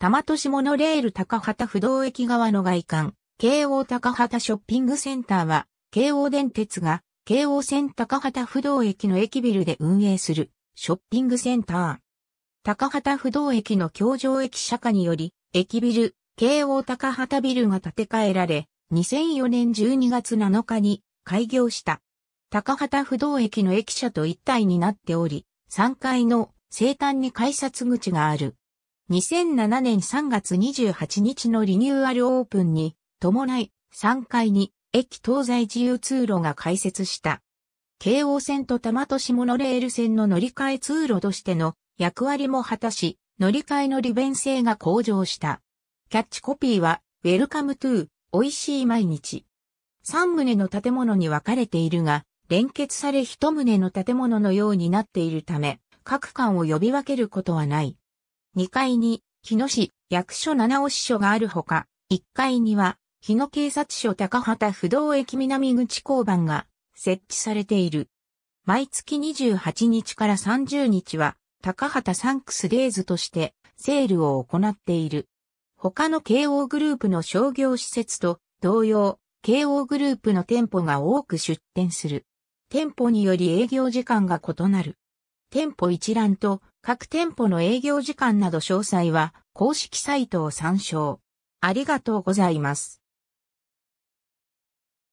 玉都市モノレール高畑不動駅側の外観、京王高畑ショッピングセンターは、京王電鉄が、京王線高畑不動駅の駅ビルで運営する、ショッピングセンター。高畑不動駅の京上駅社下により、駅ビル、京王高畑ビルが建て替えられ、2004年12月7日に開業した。高畑不動駅の駅舎と一体になっており、3階の西端に改札口がある。2007年3月28日のリニューアルオープンに伴い3階に駅東西自由通路が開設した。京王線と多摩都市モノレール線の乗り換え通路としての役割も果たし、乗り換えの利便性が向上した。キャッチコピーは、ウェルカムトゥー、美味しい毎日。3棟の建物に分かれているが、連結され1棟の建物のようになっているため、各館を呼び分けることはない。2階に日野市役所七尾支所があるほか、1階には日野警察署高畑不動駅南口交番が設置されている。毎月28日から30日は高畑サンクスデイズとしてセールを行っている。他の慶応グループの商業施設と同様、慶応グループの店舗が多く出店する。店舗により営業時間が異なる。店舗一覧と各店舗の営業時間など詳細は公式サイトを参照。ありがとうございます。